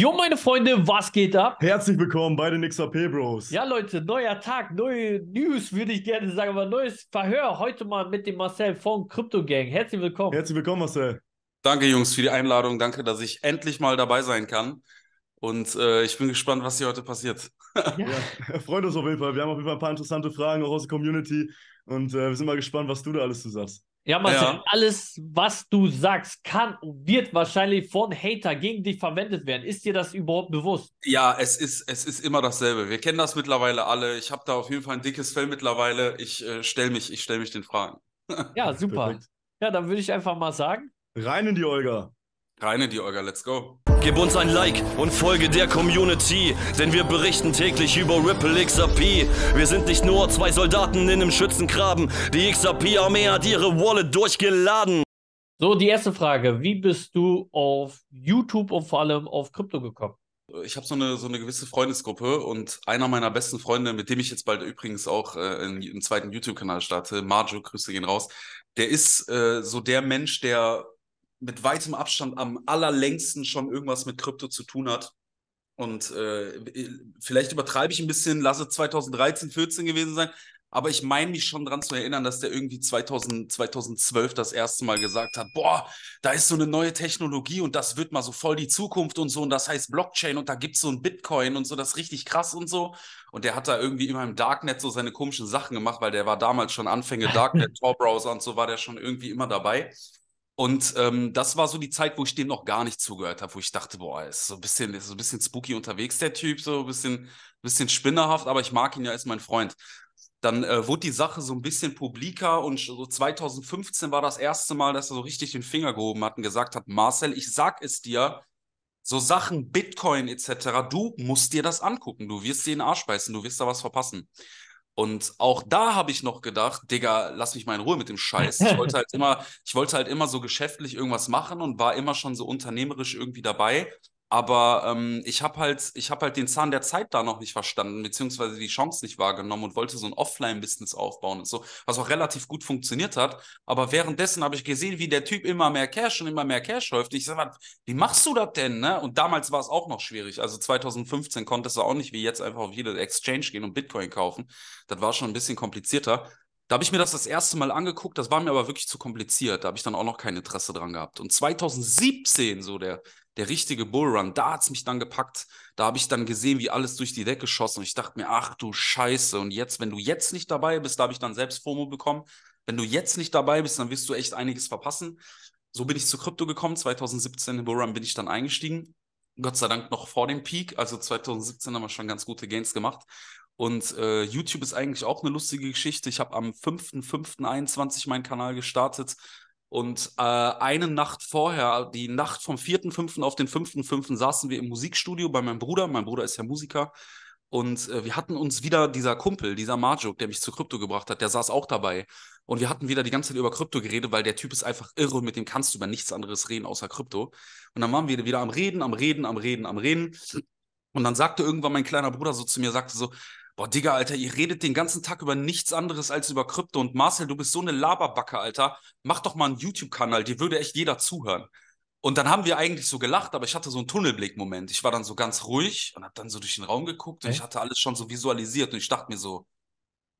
Jo, meine Freunde, was geht ab? Herzlich willkommen bei den XRP Bros. Ja, Leute, neuer Tag, neue News, würde ich gerne sagen, aber neues Verhör heute mal mit dem Marcel von Crypto Gang. Herzlich willkommen. Herzlich willkommen, Marcel. Danke, Jungs, für die Einladung. Danke, dass ich endlich mal dabei sein kann. Und äh, ich bin gespannt, was hier heute passiert. Ja. ja. freut uns auf jeden Fall. Wir haben auf jeden Fall ein paar interessante Fragen auch aus der Community. Und äh, wir sind mal gespannt, was du da alles zu sagst. Ja, Marcel, ja. alles, was du sagst, kann und wird wahrscheinlich von Hater gegen dich verwendet werden. Ist dir das überhaupt bewusst? Ja, es ist, es ist immer dasselbe. Wir kennen das mittlerweile alle. Ich habe da auf jeden Fall ein dickes Fell mittlerweile. Ich äh, stelle mich, stell mich den Fragen. Ja, super. Perfekt. Ja, dann würde ich einfach mal sagen. Rein in die Olga. Reine die Olga, let's go. Gib uns ein Like und folge der Community, denn wir berichten täglich über Ripple XRP. Wir sind nicht nur zwei Soldaten in einem Schützengraben. Die XRP-Armee hat ihre Wallet durchgeladen. So, die erste Frage. Wie bist du auf YouTube und vor allem auf Krypto gekommen? Ich habe so eine, so eine gewisse Freundesgruppe und einer meiner besten Freunde, mit dem ich jetzt bald übrigens auch äh, einen, einen zweiten YouTube-Kanal starte, Marjo, Grüße gehen raus, der ist äh, so der Mensch, der mit weitem Abstand am allerlängsten schon irgendwas mit Krypto zu tun hat. Und äh, vielleicht übertreibe ich ein bisschen, lasse 2013, 14 gewesen sein, aber ich meine mich schon daran zu erinnern, dass der irgendwie 2000, 2012 das erste Mal gesagt hat, boah, da ist so eine neue Technologie und das wird mal so voll die Zukunft und so und das heißt Blockchain und da gibt es so ein Bitcoin und so, das ist richtig krass und so. Und der hat da irgendwie immer im Darknet so seine komischen Sachen gemacht, weil der war damals schon Anfänge Darknet, Tor-Browser und so war der schon irgendwie immer dabei. Und ähm, das war so die Zeit, wo ich dem noch gar nicht zugehört habe, wo ich dachte, boah, ist so ein bisschen, ist so ein bisschen spooky unterwegs, der Typ, so ein bisschen, bisschen spinnerhaft, aber ich mag ihn ja, ist mein Freund. Dann äh, wurde die Sache so ein bisschen publiker und so 2015 war das erste Mal, dass er so richtig den Finger gehoben hat und gesagt hat, Marcel, ich sag es dir, so Sachen, Bitcoin etc., du musst dir das angucken, du wirst dir den Arsch beißen, du wirst da was verpassen. Und auch da habe ich noch gedacht, Digga, lass mich mal in Ruhe mit dem Scheiß. Ich wollte halt immer, ich wollte halt immer so geschäftlich irgendwas machen und war immer schon so unternehmerisch irgendwie dabei. Aber ähm, ich habe halt, ich hab halt den Zahn der Zeit da noch nicht verstanden, beziehungsweise die Chance nicht wahrgenommen und wollte so ein Offline-Business aufbauen und so, was auch relativ gut funktioniert hat. Aber währenddessen habe ich gesehen, wie der Typ immer mehr Cash und immer mehr Cash häuft. Ich sage, wie machst du das denn? Ne? Und damals war es auch noch schwierig. Also 2015 konntest du auch nicht wie jetzt einfach auf jede Exchange gehen und Bitcoin kaufen. Das war schon ein bisschen komplizierter. Da habe ich mir das das erste Mal angeguckt, das war mir aber wirklich zu kompliziert. Da habe ich dann auch noch kein Interesse dran gehabt. Und 2017, so der der richtige Bullrun, da hat es mich dann gepackt. Da habe ich dann gesehen, wie alles durch die Decke schoss und ich dachte mir, ach du Scheiße. Und jetzt, wenn du jetzt nicht dabei bist, da habe ich dann selbst FOMO bekommen. Wenn du jetzt nicht dabei bist, dann wirst du echt einiges verpassen. So bin ich zu Krypto gekommen. 2017 in Bullrun bin ich dann eingestiegen. Gott sei Dank noch vor dem Peak. Also 2017 haben wir schon ganz gute Gains gemacht. Und äh, YouTube ist eigentlich auch eine lustige Geschichte. Ich habe am 5.5.21 meinen Kanal gestartet. Und äh, eine Nacht vorher, die Nacht vom 4.5. auf den 5.5. saßen wir im Musikstudio bei meinem Bruder. Mein Bruder ist ja Musiker. Und äh, wir hatten uns wieder dieser Kumpel, dieser Marjuk, der mich zu Krypto gebracht hat, der saß auch dabei. Und wir hatten wieder die ganze Zeit über Krypto geredet, weil der Typ ist einfach irre und mit dem kannst du über nichts anderes reden außer Krypto. Und dann waren wir wieder am Reden, am Reden, am Reden, am Reden. Und dann sagte irgendwann mein kleiner Bruder so zu mir, sagte so, Boah, Digga, Alter, ihr redet den ganzen Tag über nichts anderes als über Krypto. Und Marcel, du bist so eine Laberbacke, Alter. Mach doch mal einen YouTube-Kanal, dir würde echt jeder zuhören. Und dann haben wir eigentlich so gelacht, aber ich hatte so einen Tunnelblick-Moment. Ich war dann so ganz ruhig und hab dann so durch den Raum geguckt und äh? ich hatte alles schon so visualisiert und ich dachte mir so,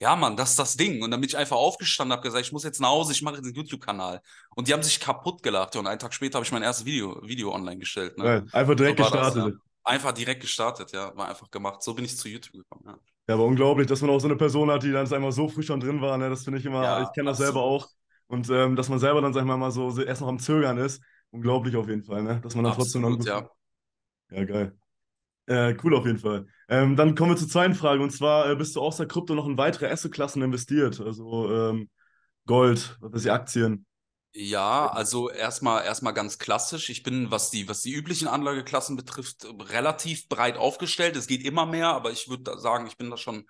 ja, Mann, das ist das Ding. Und dann bin ich einfach aufgestanden, und hab gesagt, ich muss jetzt nach Hause, ich mache jetzt einen YouTube-Kanal. Und die haben sich kaputt gelacht. Und einen Tag später habe ich mein erstes Video, Video online gestellt. Ne? Einfach direkt so gestartet. Das, ja. Einfach direkt gestartet, ja. War einfach gemacht. So bin ich zu YouTube gekommen. Ja. Ja, aber unglaublich, dass man auch so eine Person hat, die dann einmal so früh schon drin war. Ne? Das finde ich immer, ja, ich kenne das selber auch. Und ähm, dass man selber dann, sag ich mal, mal so erst noch am Zögern ist. Unglaublich auf jeden Fall, ne? Dass man dann trotzdem noch. Ja. ja, geil. Äh, cool auf jeden Fall. Ähm, dann kommen wir zur zweiten Frage. Und zwar äh, bist du außer Krypto noch in weitere Assetklassen investiert? Also ähm, Gold, was ist die Aktien? Ja, also erstmal erstmal ganz klassisch. Ich bin, was die, was die üblichen Anlageklassen betrifft, relativ breit aufgestellt. Es geht immer mehr, aber ich würde sagen, ich bin da schon,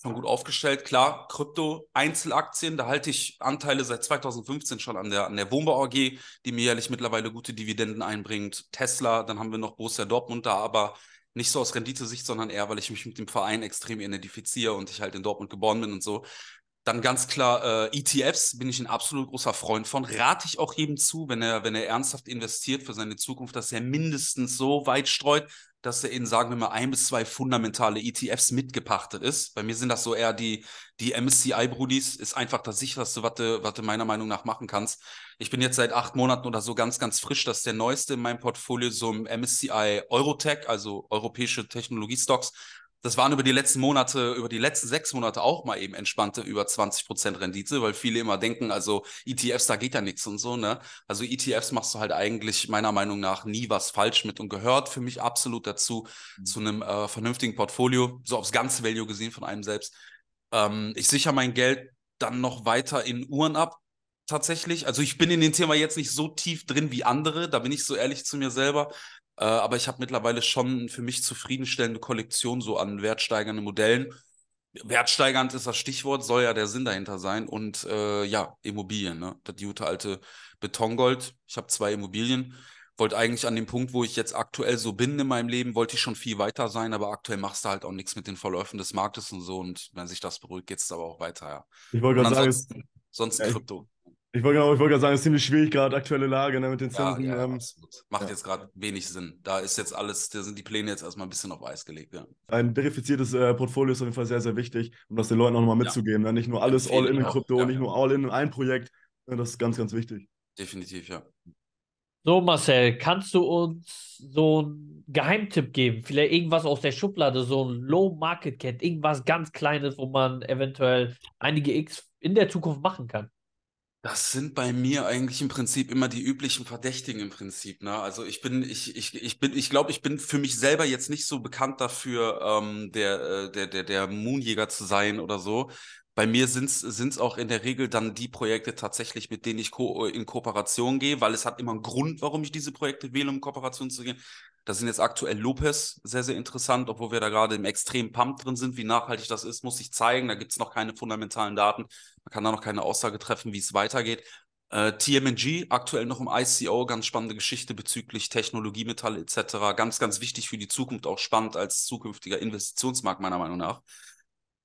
schon gut aufgestellt. Klar, Krypto, Einzelaktien, da halte ich Anteile seit 2015 schon an der, an der Wohnbau AG, die mir jährlich mittlerweile gute Dividenden einbringt. Tesla, dann haben wir noch Borussia Dortmund da, aber nicht so aus Rendite-Sicht, sondern eher, weil ich mich mit dem Verein extrem identifiziere und ich halt in Dortmund geboren bin und so. Dann ganz klar äh, ETFs, bin ich ein absolut großer Freund von. Rate ich auch jedem zu, wenn er, wenn er ernsthaft investiert für seine Zukunft, dass er mindestens so weit streut, dass er in, sagen wir mal, ein bis zwei fundamentale ETFs mitgepachtet ist. Bei mir sind das so eher die, die MSCI-Brudis, ist einfach das sicherste, was du, was du meiner Meinung nach machen kannst. Ich bin jetzt seit acht Monaten oder so ganz, ganz frisch, dass der neueste in meinem Portfolio so ein MSCI Eurotech, also europäische Technologiestocks, das waren über die letzten Monate, über die letzten sechs Monate auch mal eben entspannte über 20 Rendite, weil viele immer denken, also ETFs, da geht ja nichts und so, ne? Also ETFs machst du halt eigentlich meiner Meinung nach nie was falsch mit und gehört für mich absolut dazu, mhm. zu einem äh, vernünftigen Portfolio, so aufs ganze Value gesehen von einem selbst. Ähm, ich sichere mein Geld dann noch weiter in Uhren ab, tatsächlich. Also ich bin in dem Thema jetzt nicht so tief drin wie andere, da bin ich so ehrlich zu mir selber. Äh, aber ich habe mittlerweile schon für mich zufriedenstellende Kollektion so an wertsteigernden Modellen. Wertsteigernd ist das Stichwort, soll ja der Sinn dahinter sein. Und äh, ja, Immobilien, ne? das gute alte Betongold. Ich habe zwei Immobilien. Wollte eigentlich an dem Punkt, wo ich jetzt aktuell so bin in meinem Leben, wollte ich schon viel weiter sein, aber aktuell machst du halt auch nichts mit den Verläufen des Marktes und so. Und wenn sich das beruhigt, geht es aber auch weiter, ja. Ich wollte gerade sagen, sonst, sonst ja, Krypto. Ich wollte genau, wollt gerade sagen, es ist ziemlich schwierig gerade, aktuelle Lage ne, mit den Zinsen. Ja, ja, ähm, Macht ja. jetzt gerade wenig Sinn. Da ist jetzt alles, da sind die Pläne jetzt erstmal ein bisschen auf Eis gelegt. Ein verifiziertes äh, Portfolio ist auf jeden Fall sehr, sehr wichtig, um das den Leuten auch nochmal mitzugeben. Ne? Nicht nur alles all in in Krypto, nicht nur all in in ein Projekt. Ne? das ist ganz, ganz wichtig. Definitiv, ja. So, Marcel, kannst du uns so einen Geheimtipp geben? Vielleicht irgendwas aus der Schublade, so ein Low Market Cat, irgendwas ganz Kleines, wo man eventuell einige X in der Zukunft machen kann? Das sind bei mir eigentlich im Prinzip immer die üblichen Verdächtigen im Prinzip. Ne? Also ich bin, ich, ich, ich bin, ich glaube, ich bin für mich selber jetzt nicht so bekannt dafür, ähm, der, äh, der, der, der Moonjäger zu sein oder so. Bei mir sind es auch in der Regel dann die Projekte tatsächlich, mit denen ich ko äh, in Kooperation gehe, weil es hat immer einen Grund, warum ich diese Projekte wähle, um in Kooperation zu gehen. Da sind jetzt aktuell Lopez sehr, sehr interessant, obwohl wir da gerade im extremen Pump drin sind. Wie nachhaltig das ist, muss sich zeigen. Da gibt es noch keine fundamentalen Daten. Man kann da noch keine Aussage treffen, wie es weitergeht. Äh, TMNG, aktuell noch im ICO, ganz spannende Geschichte bezüglich Technologiemetalle etc. Ganz, ganz wichtig für die Zukunft, auch spannend als zukünftiger Investitionsmarkt meiner Meinung nach.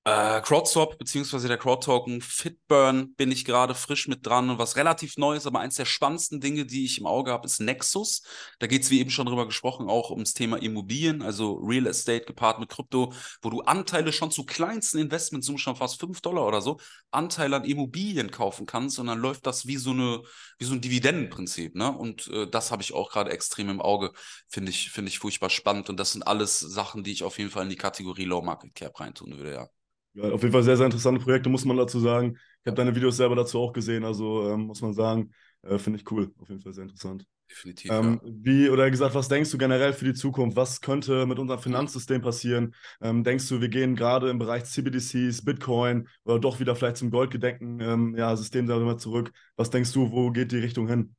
Äh, CrowdSwap beziehungsweise der CrowdToken Fitburn bin ich gerade frisch mit dran und was relativ neu ist, aber eins der spannendsten Dinge, die ich im Auge habe, ist Nexus. Da geht es, wie eben schon drüber gesprochen, auch ums Thema Immobilien, also Real Estate gepaart mit Krypto, wo du Anteile schon zu kleinsten Investments, so schon fast 5 Dollar oder so, Anteile an Immobilien kaufen kannst und dann läuft das wie so, eine, wie so ein Dividendenprinzip. Ne? Und äh, das habe ich auch gerade extrem im Auge, finde ich, find ich furchtbar spannend und das sind alles Sachen, die ich auf jeden Fall in die Kategorie Low Market Cap reintun würde, ja. Ja, auf jeden Fall sehr, sehr interessante Projekte, muss man dazu sagen. Ich habe deine Videos selber dazu auch gesehen, also ähm, muss man sagen, äh, finde ich cool. Auf jeden Fall sehr interessant. Definitiv. Ähm, ja. Wie, oder gesagt, was denkst du generell für die Zukunft? Was könnte mit unserem Finanzsystem passieren? Ähm, denkst du, wir gehen gerade im Bereich CBDCs, Bitcoin oder doch wieder vielleicht zum goldgedeckten ähm, ja, System darüber zurück? Was denkst du, wo geht die Richtung hin?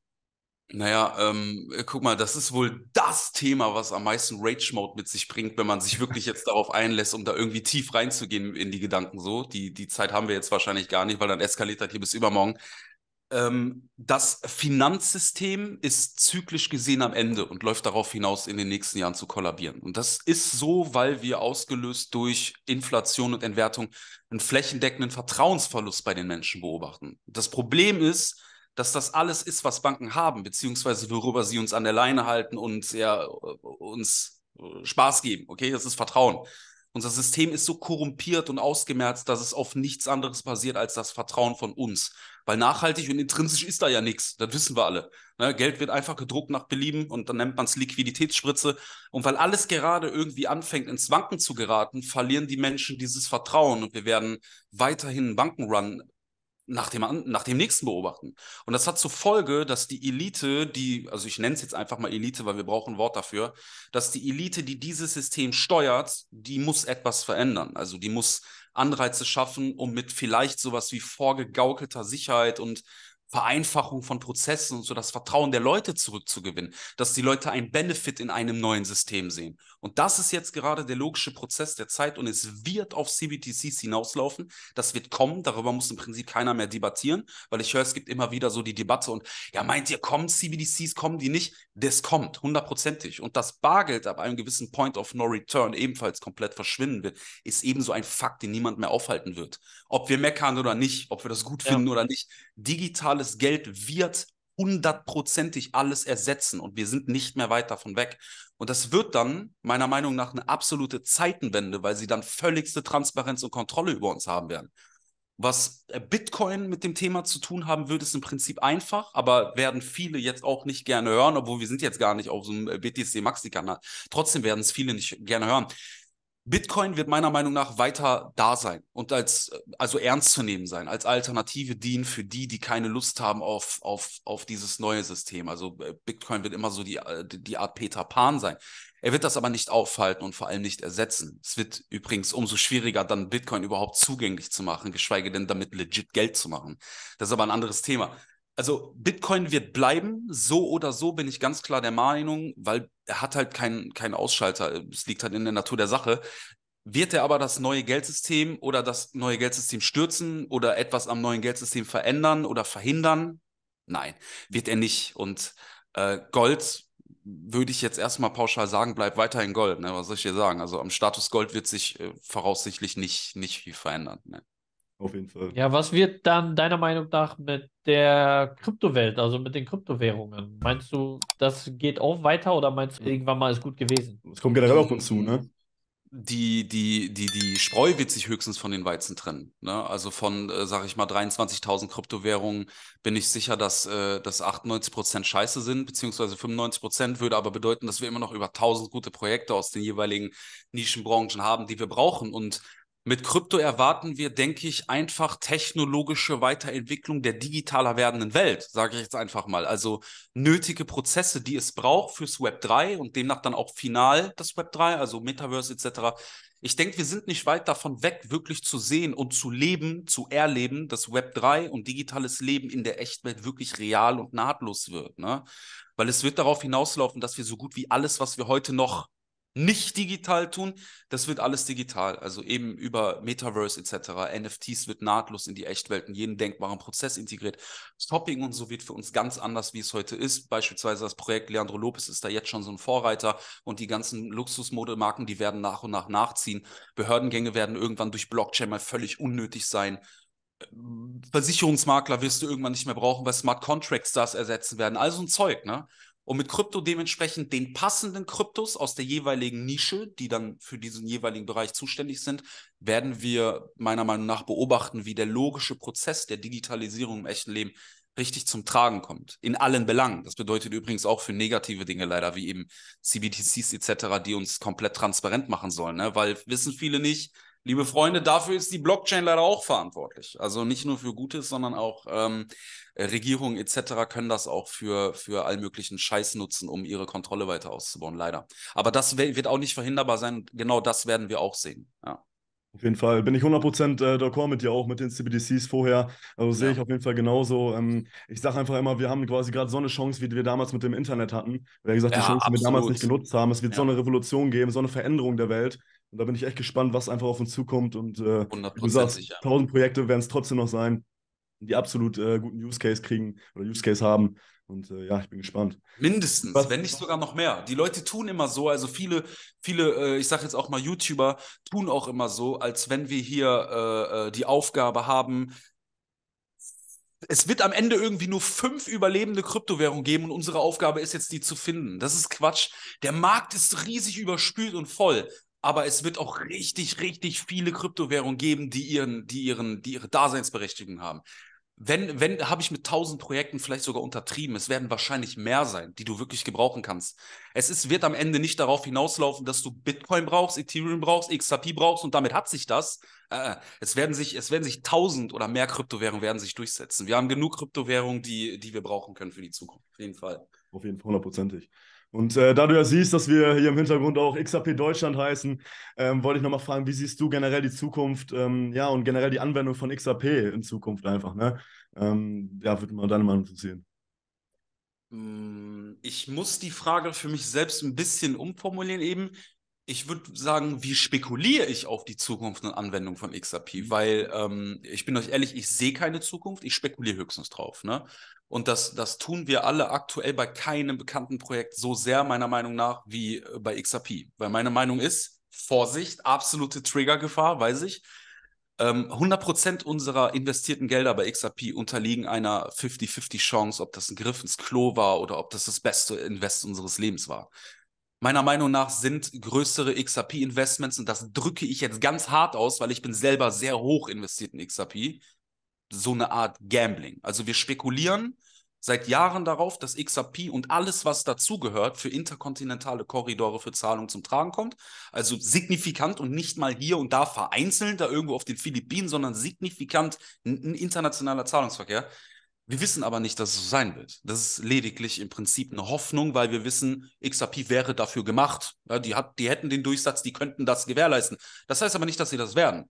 Naja, ähm, äh, guck mal, das ist wohl das Thema, was am meisten Rage Mode mit sich bringt, wenn man sich wirklich jetzt darauf einlässt, um da irgendwie tief reinzugehen in die Gedanken so. Die, die Zeit haben wir jetzt wahrscheinlich gar nicht, weil dann eskaliert das hier bis übermorgen. Ähm, das Finanzsystem ist zyklisch gesehen am Ende und läuft darauf hinaus, in den nächsten Jahren zu kollabieren. Und das ist so, weil wir ausgelöst durch Inflation und Entwertung einen flächendeckenden Vertrauensverlust bei den Menschen beobachten. Das Problem ist, dass das alles ist, was Banken haben, beziehungsweise worüber sie uns an der Leine halten und ja, uns äh, Spaß geben. Okay, das ist Vertrauen. Unser System ist so korrumpiert und ausgemerzt, dass es auf nichts anderes basiert als das Vertrauen von uns. Weil nachhaltig und intrinsisch ist da ja nichts. Das wissen wir alle. Ne? Geld wird einfach gedruckt nach Belieben und dann nennt man es Liquiditätsspritze. Und weil alles gerade irgendwie anfängt, ins Wanken zu geraten, verlieren die Menschen dieses Vertrauen und wir werden weiterhin einen Bankenrun nach dem, nach dem nächsten beobachten. Und das hat zur Folge, dass die Elite, die, also ich nenne es jetzt einfach mal Elite, weil wir brauchen ein Wort dafür, dass die Elite, die dieses System steuert, die muss etwas verändern. Also die muss Anreize schaffen, um mit vielleicht sowas wie vorgegaukelter Sicherheit und Vereinfachung von Prozessen und so das Vertrauen der Leute zurückzugewinnen, dass die Leute einen Benefit in einem neuen System sehen. Und das ist jetzt gerade der logische Prozess der Zeit und es wird auf CBTCs hinauslaufen. Das wird kommen, darüber muss im Prinzip keiner mehr debattieren, weil ich höre, es gibt immer wieder so die Debatte und ja, meint ihr, kommen CBDCs, kommen die nicht? das kommt hundertprozentig. Und das Bargeld ab einem gewissen Point of No Return ebenfalls komplett verschwinden wird, ist ebenso ein Fakt, den niemand mehr aufhalten wird. Ob wir meckern oder nicht, ob wir das gut finden ja. oder nicht, digitales Geld wird hundertprozentig alles ersetzen und wir sind nicht mehr weit davon weg. Und das wird dann meiner Meinung nach eine absolute Zeitenwende, weil sie dann völligste Transparenz und Kontrolle über uns haben werden was äh, Bitcoin mit dem Thema zu tun haben wird, ist im Prinzip einfach, aber werden viele jetzt auch nicht gerne hören, obwohl wir sind jetzt gar nicht auf so einem äh, BTC Maxi-Kanal. Trotzdem werden es viele nicht gerne hören. Bitcoin wird meiner Meinung nach weiter da sein und als äh, also ernst zu nehmen sein, als Alternative dienen für die, die keine Lust haben auf, auf, auf dieses neue System. Also Bitcoin wird immer so die, die Art Peter Pan sein. Er wird das aber nicht aufhalten und vor allem nicht ersetzen. Es wird übrigens umso schwieriger, dann Bitcoin überhaupt zugänglich zu machen, geschweige denn damit legit Geld zu machen. Das ist aber ein anderes Thema. Also Bitcoin wird bleiben, so oder so bin ich ganz klar der Meinung, weil er hat halt keinen kein Ausschalter. Es liegt halt in der Natur der Sache. Wird er aber das neue Geldsystem oder das neue Geldsystem stürzen oder etwas am neuen Geldsystem verändern oder verhindern? Nein, wird er nicht. Und äh, Gold würde ich jetzt erstmal pauschal sagen, bleibt weiterhin Gold. Ne? Was soll ich dir sagen? Also am Status Gold wird sich äh, voraussichtlich nicht, nicht viel verändern. Ne? Auf jeden Fall. Ja, was wird dann deiner Meinung nach mit der Kryptowelt, also mit den Kryptowährungen? Meinst du, das geht auch weiter oder meinst du, irgendwann mal ist gut gewesen? Es kommt generell auf uns zu, ne? die, die, die, die Spreu wird sich höchstens von den Weizen trennen. Ne? Also von, äh, sage ich mal, 23.000 Kryptowährungen bin ich sicher, dass, äh, dass 98% scheiße sind, beziehungsweise 95% würde aber bedeuten, dass wir immer noch über 1000 gute Projekte aus den jeweiligen Nischenbranchen haben, die wir brauchen. Und mit Krypto erwarten wir, denke ich, einfach technologische Weiterentwicklung der digitaler werdenden Welt, sage ich jetzt einfach mal. Also nötige Prozesse, die es braucht fürs Web 3 und demnach dann auch final das Web 3, also Metaverse etc. Ich denke, wir sind nicht weit davon weg, wirklich zu sehen und zu leben, zu erleben, dass Web 3 und digitales Leben in der Echtwelt wirklich real und nahtlos wird. Ne? Weil es wird darauf hinauslaufen, dass wir so gut wie alles, was wir heute noch nicht digital tun. Das wird alles digital, also eben über Metaverse etc. NFTs wird nahtlos in die Echtwelt in jeden denkbaren Prozess integriert. Stopping und so wird für uns ganz anders, wie es heute ist. Beispielsweise das Projekt Leandro Lopez ist da jetzt schon so ein Vorreiter und die ganzen Luxusmodemarken, die werden nach und nach nachziehen. Behördengänge werden irgendwann durch Blockchain mal völlig unnötig sein. Versicherungsmakler wirst du irgendwann nicht mehr brauchen, weil Smart Contracts das ersetzen werden. Also ein Zeug, ne? und mit Krypto dementsprechend den passenden Kryptos aus der jeweiligen Nische, die dann für diesen jeweiligen Bereich zuständig sind, werden wir meiner Meinung nach beobachten, wie der logische Prozess der Digitalisierung im echten Leben richtig zum Tragen kommt. In allen Belangen. Das bedeutet übrigens auch für negative Dinge leider, wie eben CBTCs etc., die uns komplett transparent machen sollen, ne? weil wissen viele nicht, liebe Freunde, dafür ist die Blockchain leider auch verantwortlich. Also nicht nur für Gutes, sondern auch ähm, Regierungen etc. können das auch für, für allmöglichen Scheiß nutzen, um ihre Kontrolle weiter auszubauen, leider. Aber das wird auch nicht verhinderbar sein. Genau das werden wir auch sehen. Ja. Auf jeden Fall bin ich 100% äh, d'accord mit dir auch, mit den CBDCs vorher. Also sehe ja. ich auf jeden Fall genauso. Ähm, ich sage einfach immer, wir haben quasi gerade so eine Chance, wie wir damals mit dem Internet hatten. Wie gesagt, die ja, Chance, die wir damals nicht genutzt haben. Es wird ja. so eine Revolution geben, so eine Veränderung der Welt. Und da bin ich echt gespannt, was einfach auf uns zukommt. Und äh, du sagst, sicher. 1000 Projekte werden es trotzdem noch sein, die absolut äh, guten Use Case kriegen oder Use Case haben. Und äh, ja, ich bin gespannt. Mindestens, was, wenn nicht sogar noch mehr. Die Leute tun immer so, also viele, viele, äh, ich sage jetzt auch mal YouTuber, tun auch immer so, als wenn wir hier äh, äh, die Aufgabe haben, es wird am Ende irgendwie nur fünf überlebende Kryptowährungen geben und unsere Aufgabe ist jetzt, die zu finden. Das ist Quatsch. Der Markt ist riesig überspült und voll aber es wird auch richtig, richtig viele Kryptowährungen geben, die ihren, die ihren, die ihre Daseinsberechtigung haben. Wenn, wenn, habe ich mit tausend Projekten vielleicht sogar untertrieben. Es werden wahrscheinlich mehr sein, die du wirklich gebrauchen kannst. Es ist, wird am Ende nicht darauf hinauslaufen, dass du Bitcoin brauchst, Ethereum brauchst, XRP brauchst und damit hat sich das, Ah, ah. Es werden sich, es werden sich tausend oder mehr Kryptowährungen werden sich durchsetzen. Wir haben genug Kryptowährungen, die, die wir brauchen können für die Zukunft. Auf jeden Fall. Auf jeden Fall hundertprozentig. Und äh, da du ja siehst, dass wir hier im Hintergrund auch XAP Deutschland heißen, ähm, wollte ich nochmal fragen, wie siehst du generell die Zukunft, ähm, ja, und generell die Anwendung von XAP in Zukunft einfach, ne? Ähm, ja, würde mal deine Meinung zu interessieren. Mm, ich muss die Frage für mich selbst ein bisschen umformulieren eben ich würde sagen, wie spekuliere ich auf die Zukunft und Anwendung von XRP? Mhm. Weil ähm, ich bin euch ehrlich, ich sehe keine Zukunft, ich spekuliere höchstens drauf. Ne? Und das, das tun wir alle aktuell bei keinem bekannten Projekt so sehr, meiner Meinung nach, wie äh, bei XRP. Weil meine Meinung ist, Vorsicht, absolute Triggergefahr, weiß ich. Ähm, 100% unserer investierten Gelder bei XRP unterliegen einer 50-50 Chance, ob das ein Griff ins Klo war oder ob das das beste Invest unseres Lebens war meiner Meinung nach sind größere XRP-Investments, und das drücke ich jetzt ganz hart aus, weil ich bin selber sehr hoch investiert in XRP, so eine Art Gambling. Also wir spekulieren seit Jahren darauf, dass XRP und alles, was dazugehört, für interkontinentale Korridore für Zahlungen zum Tragen kommt. Also signifikant und nicht mal hier und da vereinzelt, da irgendwo auf den Philippinen, sondern signifikant ein internationaler Zahlungsverkehr. Wir wissen aber nicht, dass es so sein wird. Das ist lediglich im Prinzip eine Hoffnung, weil wir wissen, XRP wäre dafür gemacht. Ja, die, hat, die hätten den Durchsatz, die könnten das gewährleisten. Das heißt aber nicht, dass sie das werden.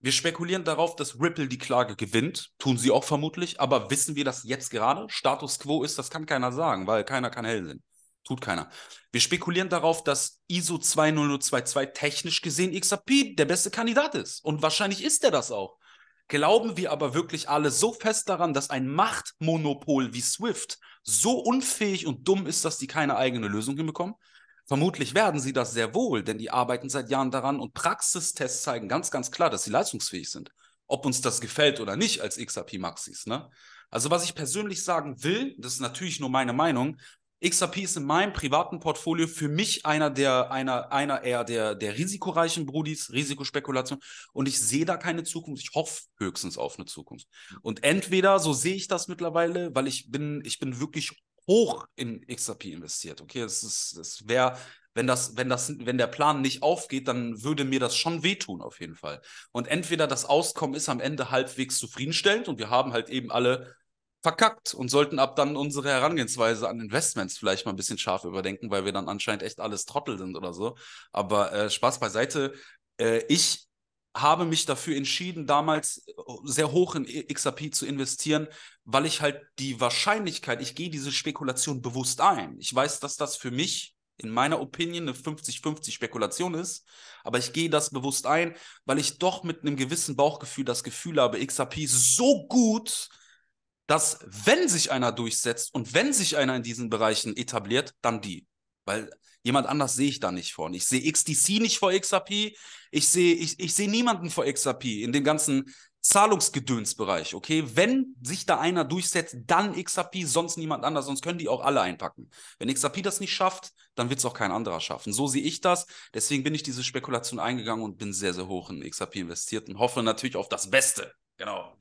Wir spekulieren darauf, dass Ripple die Klage gewinnt. Tun sie auch vermutlich. Aber wissen wir das jetzt gerade? Status quo ist, das kann keiner sagen, weil keiner kann Hellsinn. Tut keiner. Wir spekulieren darauf, dass ISO 20022 technisch gesehen XRP der beste Kandidat ist. Und wahrscheinlich ist er das auch. Glauben wir aber wirklich alle so fest daran, dass ein Machtmonopol wie Swift so unfähig und dumm ist, dass die keine eigene Lösung hinbekommen? Vermutlich werden sie das sehr wohl, denn die arbeiten seit Jahren daran und Praxistests zeigen ganz, ganz klar, dass sie leistungsfähig sind. Ob uns das gefällt oder nicht als XRP Maxis. Ne? Also was ich persönlich sagen will, das ist natürlich nur meine Meinung, XRP ist in meinem privaten Portfolio für mich einer der, einer, einer eher der, der risikoreichen Brudis, Risikospekulation. Und ich sehe da keine Zukunft. Ich hoffe höchstens auf eine Zukunft. Und entweder, so sehe ich das mittlerweile, weil ich bin, ich bin wirklich hoch in XRP investiert. Okay, es ist, es wäre, wenn das, wenn das, wenn der Plan nicht aufgeht, dann würde mir das schon wehtun, auf jeden Fall. Und entweder das Auskommen ist am Ende halbwegs zufriedenstellend und wir haben halt eben alle verkackt und sollten ab dann unsere Herangehensweise an Investments vielleicht mal ein bisschen scharf überdenken, weil wir dann anscheinend echt alles Trottel sind oder so. Aber äh, Spaß beiseite. Äh, ich habe mich dafür entschieden, damals äh, sehr hoch in XRP zu investieren, weil ich halt die Wahrscheinlichkeit, ich gehe diese Spekulation bewusst ein. Ich weiß, dass das für mich in meiner Opinion eine 50-50 Spekulation ist, aber ich gehe das bewusst ein, weil ich doch mit einem gewissen Bauchgefühl das Gefühl habe, XRP ist so gut, dass wenn sich einer durchsetzt und wenn sich einer in diesen Bereichen etabliert, dann die. Weil jemand anders sehe ich da nicht vor. Und ich sehe XDC nicht vor XRP. Ich sehe ich, ich seh niemanden vor XRP in dem ganzen Zahlungsgedönsbereich. Okay, wenn sich da einer durchsetzt, dann XRP, sonst niemand anders. Sonst können die auch alle einpacken. Wenn XRP das nicht schafft, dann wird es auch kein anderer schaffen. So sehe ich das. Deswegen bin ich diese Spekulation eingegangen und bin sehr, sehr hoch in XRP investiert und hoffe natürlich auf das Beste. Genau.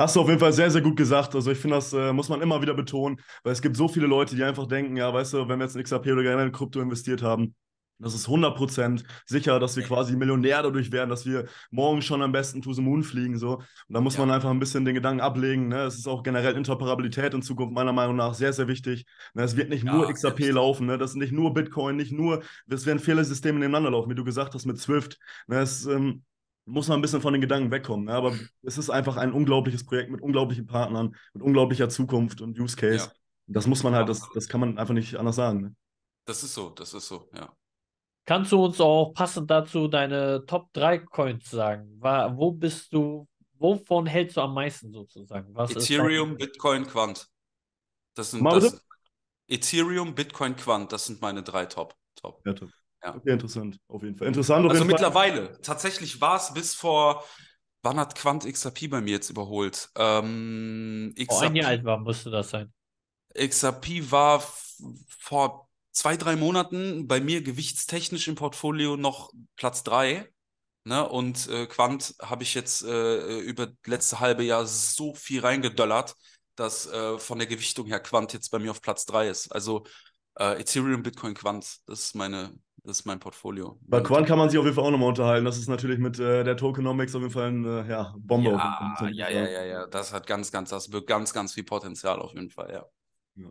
Hast du auf jeden Fall sehr, sehr gut gesagt. Also ich finde, das äh, muss man immer wieder betonen, weil es gibt so viele Leute, die einfach denken, ja, weißt du, wenn wir jetzt in XRP oder generell in Krypto investiert haben, das ist 100% sicher, dass wir quasi Millionär dadurch werden, dass wir morgen schon am besten to the moon fliegen. So. Und da muss ja. man einfach ein bisschen den Gedanken ablegen. Ne? Es ist auch generell Interoperabilität in Zukunft meiner Meinung nach sehr, sehr wichtig. Ne? Es wird nicht ja, nur XRP laufen, ne? das ist nicht nur Bitcoin, nicht nur, es werden viele Systeme nebeneinander laufen, wie du gesagt hast mit Swift. Ne? Es, ähm, muss man ein bisschen von den Gedanken wegkommen. Ne? Aber es ist einfach ein unglaubliches Projekt mit unglaublichen Partnern, mit unglaublicher Zukunft und Use Case. Ja. Das muss man halt, das, das kann man einfach nicht anders sagen. Ne? Das ist so, das ist so, ja. Kannst du uns auch passend dazu deine Top 3 Coins sagen? Wo bist du, wovon hältst du am meisten sozusagen? Was Ethereum, Bitcoin, Quant. Das sind, das, Ethereum, Bitcoin, Quant, das sind meine drei Top. Top. Ja, top. Ja. Okay, interessant, auf jeden Fall. Interessant auf also jeden mittlerweile, Fall. tatsächlich war es bis vor, wann hat Quant XRP bei mir jetzt überholt? Ähm, XRP, vor ein Jahr alt war, musste das sein. XRP war vor zwei, drei Monaten bei mir gewichtstechnisch im Portfolio noch Platz drei. Ne? Und äh, Quant habe ich jetzt äh, über das letzte halbe Jahr so viel reingedöllert, dass äh, von der Gewichtung her Quant jetzt bei mir auf Platz drei ist. Also äh, Ethereum, Bitcoin, Quant, das ist meine das ist mein Portfolio. Bei Quan kann man sich auf jeden Fall auch nochmal unterhalten. Das ist natürlich mit äh, der Tokenomics auf jeden Fall ein äh, ja, Bombe. Ja, ja, ja, ja, ja. Das hat ganz, ganz, das birgt ganz, ganz viel Potenzial auf jeden Fall, ja. ja.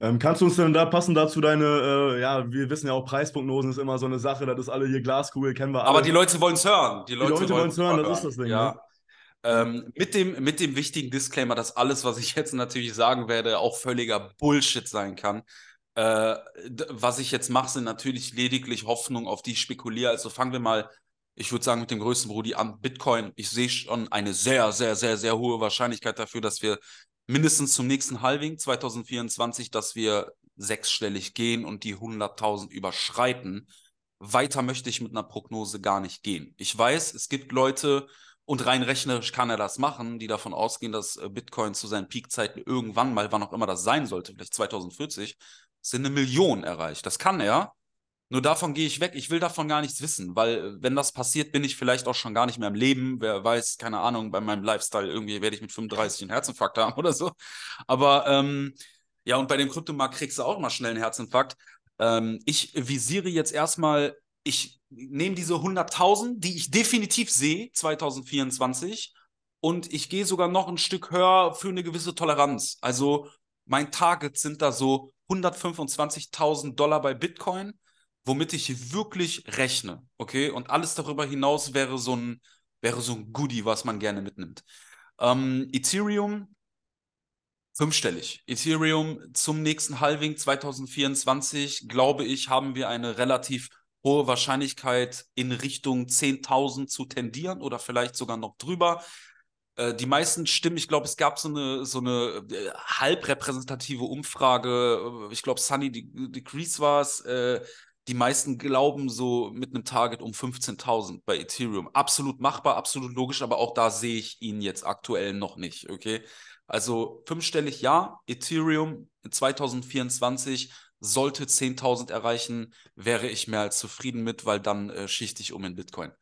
Ähm, kannst du uns denn da passen dazu deine, äh, ja, wir wissen ja auch, Preisprognosen ist immer so eine Sache, das ist alle hier Glaskugel, kennen wir alle. Aber die Leute wollen es hören. Die Leute, Leute wollen es hören, hören, das ist das Ding. Ja. Ne? Ähm, mit, dem, mit dem wichtigen Disclaimer, dass alles, was ich jetzt natürlich sagen werde, auch völliger Bullshit sein kann. Äh, was ich jetzt mache, sind natürlich lediglich Hoffnungen, auf die ich spekuliere. Also fangen wir mal, ich würde sagen, mit dem größten Brudi an. Bitcoin, ich sehe schon eine sehr, sehr, sehr, sehr hohe Wahrscheinlichkeit dafür, dass wir mindestens zum nächsten Halving 2024, dass wir sechsstellig gehen und die 100.000 überschreiten. Weiter möchte ich mit einer Prognose gar nicht gehen. Ich weiß, es gibt Leute, und rein rechnerisch kann er das machen, die davon ausgehen, dass äh, Bitcoin zu seinen Peakzeiten irgendwann mal, wann auch immer das sein sollte, vielleicht 2040, sind eine Million erreicht. Das kann er. Nur davon gehe ich weg. Ich will davon gar nichts wissen, weil äh, wenn das passiert, bin ich vielleicht auch schon gar nicht mehr im Leben. Wer weiß, keine Ahnung, bei meinem Lifestyle irgendwie werde ich mit 35 einen Herzinfarkt haben oder so. Aber ähm, ja, und bei dem Kryptomarkt kriegst du auch mal schnell einen Herzinfarkt. Ähm, ich visiere jetzt erstmal, ich nehme diese 100.000, die ich definitiv sehe 2024 und ich gehe sogar noch ein Stück höher für eine gewisse Toleranz. Also mein Target sind da so 125.000 Dollar bei Bitcoin, womit ich wirklich rechne. Okay, und alles darüber hinaus wäre so ein, wäre so ein Goodie, was man gerne mitnimmt. Ähm, Ethereum fünfstellig. Ethereum zum nächsten Halving 2024, glaube ich, haben wir eine relativ hohe Wahrscheinlichkeit in Richtung 10.000 zu tendieren oder vielleicht sogar noch drüber. Äh, die meisten Stimmen, ich glaube, es gab so eine, so eine äh, halbrepräsentative Umfrage. Äh, ich glaube, Sunny Decrease war es. Äh, die meisten glauben so mit einem Target um 15.000 bei Ethereum. Absolut machbar, absolut logisch, aber auch da sehe ich ihn jetzt aktuell noch nicht. Okay. Also fünfstellig ja, Ethereum 2024 sollte 10.000 erreichen, wäre ich mehr als zufrieden mit, weil dann äh, schichte ich um in Bitcoin.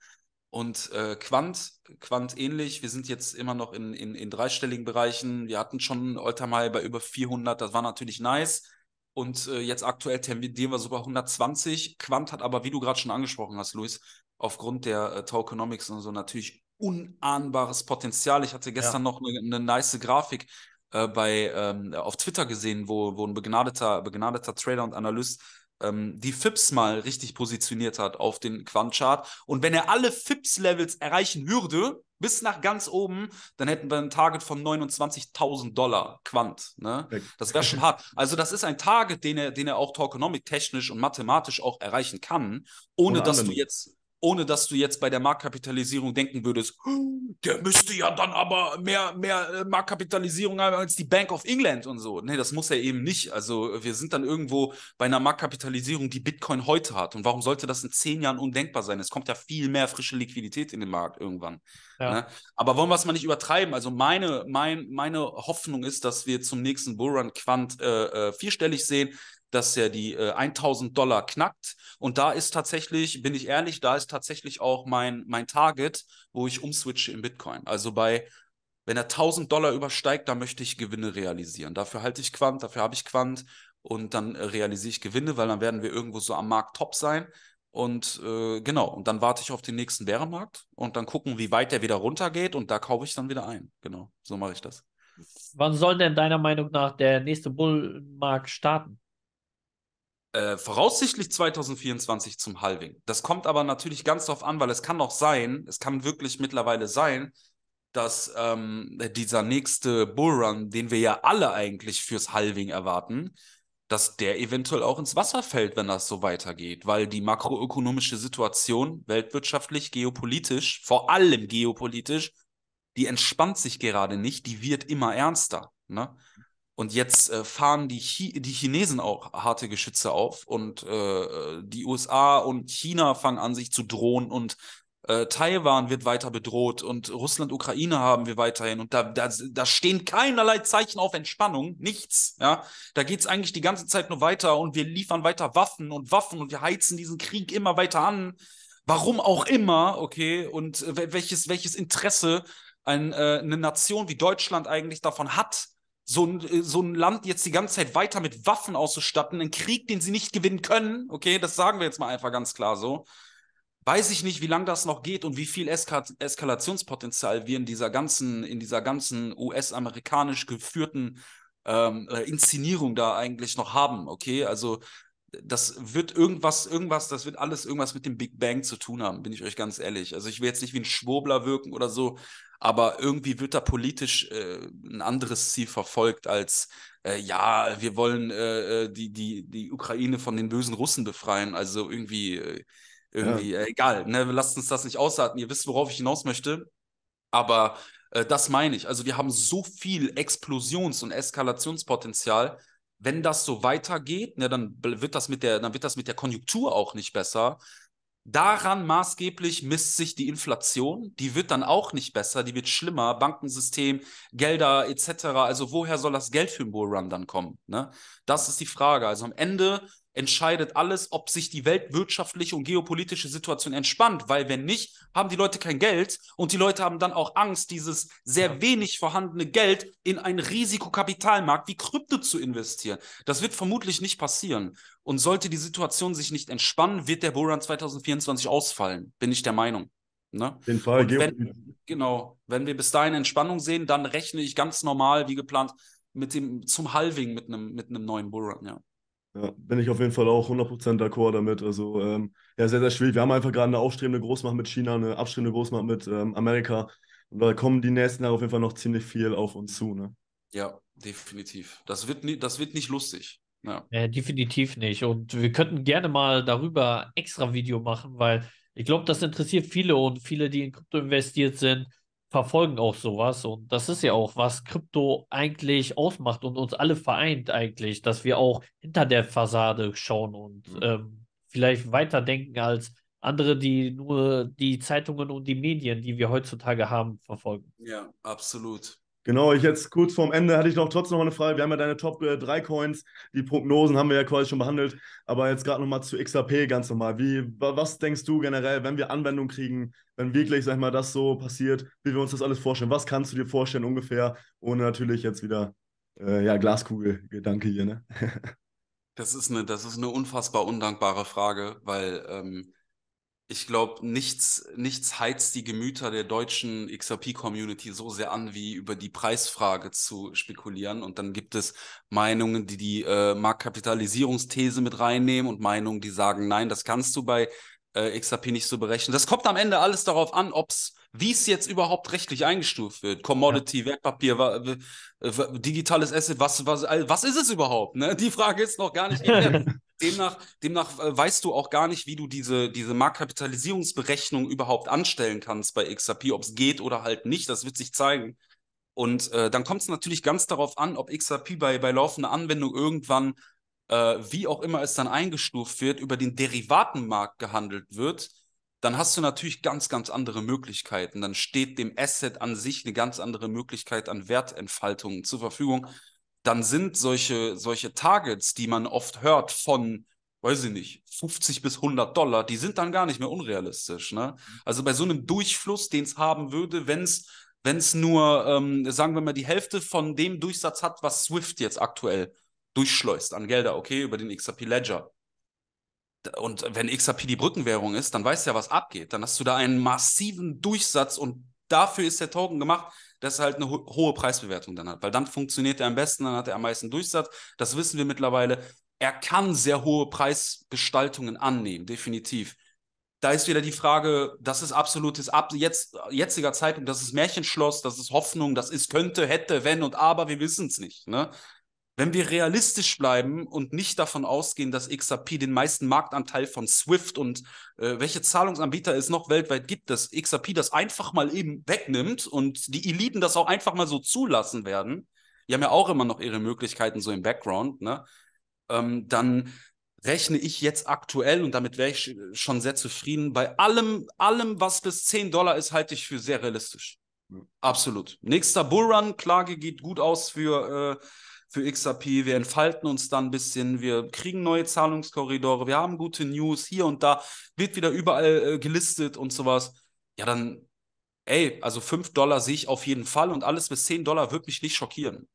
Und äh, Quant, Quant ähnlich, wir sind jetzt immer noch in, in, in dreistelligen Bereichen. Wir hatten schon all bei über 400, das war natürlich nice. Und äh, jetzt aktuell tendieren wir sogar 120. Quant hat aber, wie du gerade schon angesprochen hast, Luis, aufgrund der äh, Tokenomics und so natürlich unahnbares Potenzial. Ich hatte gestern ja. noch eine, eine nice Grafik äh, bei, ähm, auf Twitter gesehen, wo, wo ein begnadeter, begnadeter Trader und Analyst ähm, die FIPS mal richtig positioniert hat auf den Quant-Chart. Und wenn er alle FIPS-Levels erreichen würde, bis nach ganz oben, dann hätten wir ein Target von 29.000 Dollar Quant. Ne? Das wäre schon hart. Also das ist ein Target, den er, den er auch tokenomic technisch und mathematisch auch erreichen kann, ohne dass du jetzt ohne dass du jetzt bei der Marktkapitalisierung denken würdest, hm, der müsste ja dann aber mehr, mehr äh, Marktkapitalisierung haben als die Bank of England und so. Nee, das muss er eben nicht. Also wir sind dann irgendwo bei einer Marktkapitalisierung, die Bitcoin heute hat. Und warum sollte das in zehn Jahren undenkbar sein? Es kommt ja viel mehr frische Liquidität in den Markt irgendwann. Ja. Ne? Aber wollen wir es mal nicht übertreiben? Also meine, mein, meine Hoffnung ist, dass wir zum nächsten Bullrun Quant äh, äh vierstellig sehen, dass er die äh, 1000 Dollar knackt und da ist tatsächlich, bin ich ehrlich, da ist tatsächlich auch mein, mein Target, wo ich umswitche in Bitcoin. Also bei, wenn er 1000 Dollar übersteigt, da möchte ich Gewinne realisieren. Dafür halte ich Quant, dafür habe ich Quant und dann realisiere ich Gewinne, weil dann werden wir irgendwo so am Markt top sein. Und äh, genau, und dann warte ich auf den nächsten Bärenmarkt und dann gucken, wie weit der wieder runtergeht und da kaufe ich dann wieder ein. Genau, so mache ich das. Wann soll denn deiner Meinung nach der nächste Bullmarkt starten? äh, voraussichtlich 2024 zum Halving. Das kommt aber natürlich ganz drauf an, weil es kann auch sein, es kann wirklich mittlerweile sein, dass ähm, dieser nächste Bullrun, den wir ja alle eigentlich fürs Halving erwarten, dass der eventuell auch ins Wasser fällt, wenn das so weitergeht, weil die makroökonomische Situation weltwirtschaftlich, geopolitisch, vor allem geopolitisch, die entspannt sich gerade nicht, die wird immer ernster. Ne? Und jetzt äh, fahren die, Chi die Chinesen auch harte Geschütze auf und äh, die USA und China fangen an, sich zu drohen und äh, Taiwan wird weiter bedroht und Russland, Ukraine haben wir weiterhin und da, da, da stehen keinerlei Zeichen auf Entspannung, nichts. Ja? Da geht es eigentlich die ganze Zeit nur weiter und wir liefern weiter Waffen und Waffen und wir heizen diesen Krieg immer weiter an. Warum auch immer, okay, und äh, welches, welches Interesse ein, äh, eine Nation wie Deutschland eigentlich davon hat, so ein, äh, so ein Land jetzt die ganze Zeit weiter mit Waffen auszustatten, einen Krieg, den sie nicht gewinnen können, okay, das sagen wir jetzt mal einfach ganz klar so, weiß ich nicht, wie lange das noch geht und wie viel Eska Eskalationspotenzial wir in dieser ganzen, in dieser ganzen US-amerikanisch geführten ähm, äh, Inszenierung da eigentlich noch haben, okay, also das wird irgendwas, irgendwas, das wird alles irgendwas mit dem Big Bang zu tun haben, bin ich euch ganz ehrlich. Also ich will jetzt nicht wie ein Schwurbler wirken oder so, aber irgendwie wird da politisch äh, ein anderes Ziel verfolgt als äh, ja, wir wollen äh, äh die, die, die Ukraine von den bösen Russen befreien. Also irgendwie, äh, irgendwie ja. Äh, egal, ne? lasst uns das nicht aushalten. Ihr wisst, worauf ich hinaus möchte. Aber das meine ich. Also wir haben so viel Explosions- und Eskalationspotenzial, wenn das so weitergeht, ne, dann wird das mit der, dann wird das mit der Konjunktur auch nicht besser. Daran maßgeblich misst sich die Inflation. Die wird dann auch nicht besser, die wird schlimmer. Bankensystem, Gelder etc. Also woher soll das Geld für den Bullrun dann kommen? Ne? Das ist die Frage. Also am Ende entscheidet alles, ob sich die weltwirtschaftliche und geopolitische Situation entspannt, weil wenn nicht, haben die Leute kein Geld und die Leute haben dann auch Angst, dieses sehr ja. wenig vorhandene Geld in einen Risikokapitalmarkt wie Krypto zu investieren. Das wird vermutlich nicht passieren. Und sollte die Situation sich nicht entspannen, wird der Bullrun 2024 ausfallen, bin ich der Meinung. Ne? Den Fall wenn, genau, wenn wir bis dahin Entspannung sehen, dann rechne ich ganz normal, wie geplant, mit dem, zum Halving mit einem, mit einem neuen Bullrun, ja. Ja, bin ich auf jeden Fall auch 100% d'accord damit. Also, ähm, ja, sehr, sehr schwierig. Wir haben einfach gerade eine aufstrebende Großmacht mit China, eine abstrebende Großmacht mit ähm, Amerika. Und da kommen die nächsten Jahre auf jeden Fall noch ziemlich viel auf uns zu. Ne? Ja, definitiv. Das wird, nie, das wird nicht lustig. Ja. ja. definitiv nicht. Und wir könnten gerne mal darüber extra Video machen, weil ich glaube, das interessiert viele und viele, die in Krypto investiert sind, verfolgen auch sowas und das ist ja auch, was Krypto eigentlich ausmacht und uns alle vereint eigentlich, dass wir auch hinter der Fassade schauen und mhm. ähm, vielleicht weiterdenken als andere, die nur die Zeitungen und die Medien, die wir heutzutage haben, verfolgen. Ja, absolut. Genau, ich jetzt kurz vorm Ende hatte ich noch trotzdem noch eine Frage. Wir haben ja deine Top 3 äh, Coins, die Prognosen haben wir ja quasi schon behandelt, aber jetzt gerade nochmal zu XRP ganz normal. Wie, was denkst du generell, wenn wir Anwendung kriegen, wenn wirklich, sag ich mal, das so passiert, wie wir uns das alles vorstellen? Was kannst du dir vorstellen ungefähr, ohne natürlich jetzt wieder äh, ja, Glaskugel-Gedanke hier, ne? das, ist eine, das ist eine unfassbar undankbare Frage, weil ähm, ich glaube, nichts, nichts heizt die Gemüter der deutschen XRP-Community so sehr an, wie über die Preisfrage zu spekulieren. Und dann gibt es Meinungen, die die äh, Marktkapitalisierungsthese mit reinnehmen und Meinungen, die sagen, nein, das kannst du bei äh, XRP nicht so berechnen. Das kommt am Ende alles darauf an, ob wie es jetzt überhaupt rechtlich eingestuft wird. Commodity, ja. Wertpapier, wa, wa, digitales Asset, was, was, was ist es überhaupt? Ne? Die Frage ist noch gar nicht geklärt. demnach, demnach äh, weißt du auch gar nicht, wie du diese, diese Marktkapitalisierungsberechnung überhaupt anstellen kannst bei XRP, ob es geht oder halt nicht. Das wird sich zeigen. Und äh, dann kommt es natürlich ganz darauf an, ob XRP bei, bei laufender Anwendung irgendwann, äh, wie auch immer es dann eingestuft wird, über den Derivatenmarkt gehandelt wird. Dann hast du natürlich ganz, ganz andere Möglichkeiten. Dann steht dem Asset an sich eine ganz andere Möglichkeit an Wertentfaltungen zur Verfügung, dann sind solche, solche Targets, die man oft hört von, weiß ich nicht, 50 bis 100 Dollar, die sind dann gar nicht mehr unrealistisch. Ne? Also bei so einem Durchfluss, den es haben würde, wenn es wenn es nur, ähm, sagen wir mal, die Hälfte von dem Durchsatz hat, was Swift jetzt aktuell durchschleust an Gelder, okay, über den XRP Ledger. Und wenn XRP die Brückenwährung ist, dann weißt du ja, was abgeht. Dann hast du da einen massiven Durchsatz und dafür ist der Token gemacht, dass er halt eine ho hohe Preisbewertung dann hat, weil dann funktioniert er am besten, dann hat er am meisten Durchsatz. Das wissen wir mittlerweile. Er kann sehr hohe Preisgestaltungen annehmen, definitiv. Da ist wieder die Frage, das ist absolutes ab jetzt, jetziger Zeitpunkt, das ist Märchenschloss, das ist Hoffnung, das ist könnte, hätte, wenn und aber, wir wissen es nicht. Ne? Wenn wir realistisch bleiben und nicht davon ausgehen, dass XRP den meisten Marktanteil von Swift und äh, welche Zahlungsanbieter es noch weltweit gibt, dass XRP das einfach mal eben wegnimmt und die Eliten das auch einfach mal so zulassen werden, die haben ja auch immer noch ihre Möglichkeiten so im Background, ne? Ähm, dann rechne ich jetzt aktuell, und damit wäre ich schon sehr zufrieden, bei allem, allem, was bis 10 Dollar ist, halte ich für sehr realistisch. Absolut. Nächster Bullrun, Klage geht gut aus für äh, für XAP. Wir entfalten uns dann ein bisschen, wir kriegen neue Zahlungskorridore, wir haben gute News hier und da, wird wieder überall äh, gelistet und sowas. Ja, dann, ey, also 5 Dollar sehe ich auf jeden Fall und alles bis 10 Dollar würde mich nicht schockieren.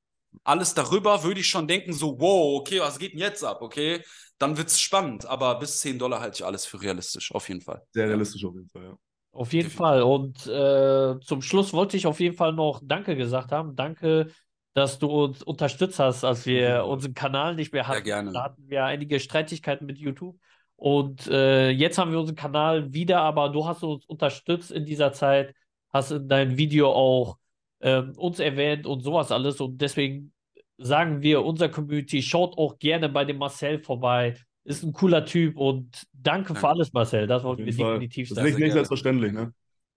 Alles darüber würde ich schon denken, so, wow, okay, was geht denn jetzt ab, okay? Dann wird es spannend, aber bis 10 Dollar halte ich alles für realistisch, auf jeden Fall. Sehr realistisch auf jeden Fall, ja. Auf jeden Definitiv. Fall. Und äh, zum Schluss wollte ich auf jeden Fall noch Danke gesagt haben. Danke dass du uns unterstützt hast, als wir mhm. unseren Kanal nicht mehr hatten. Ja, da hatten wir einige Streitigkeiten mit YouTube. Und äh, jetzt haben wir unseren Kanal wieder, aber du hast uns unterstützt in dieser Zeit, hast in deinem Video auch ähm, uns erwähnt und sowas alles. Und deswegen sagen wir unserer Community, schaut auch gerne bei dem Marcel vorbei. Ist ein cooler Typ und danke, danke. für alles, Marcel. Das wollte ich definitiv sagen. Das ist nicht, selbstverständlich, ne?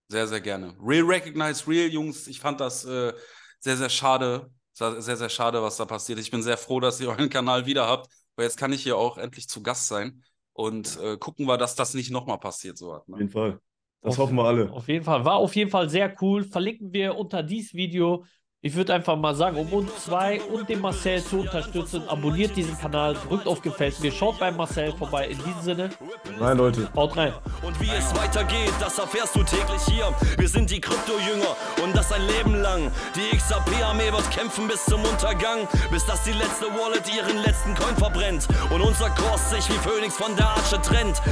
Sehr, sehr gerne. Real Recognize Real, Jungs. Ich fand das äh, sehr, sehr schade, sehr, sehr schade, was da passiert. Ich bin sehr froh, dass ihr euren Kanal wieder habt, weil jetzt kann ich hier auch endlich zu Gast sein und äh, gucken wir, dass das nicht nochmal passiert. So hat, ne? Auf jeden Fall. Das auf, hoffen wir alle. Auf jeden Fall. War auf jeden Fall sehr cool. Verlinken wir unter dieses Video. Ich würde einfach mal sagen, um uns zwei und den Marcel zu unterstützen, abonniert diesen Kanal, drückt auf Gefällt mir, schaut bei Marcel vorbei. In diesem Sinne, nein Leute, haut rein. Und wie es weitergeht, das erfährst du täglich hier. Wir sind die Krypto-Jünger und das ein Leben lang. Die XAP-Armee wird kämpfen bis zum Untergang, bis dass die letzte Wallet ihren letzten Coin verbrennt und unser Kurs sich wie Phoenix von der Arche trennt.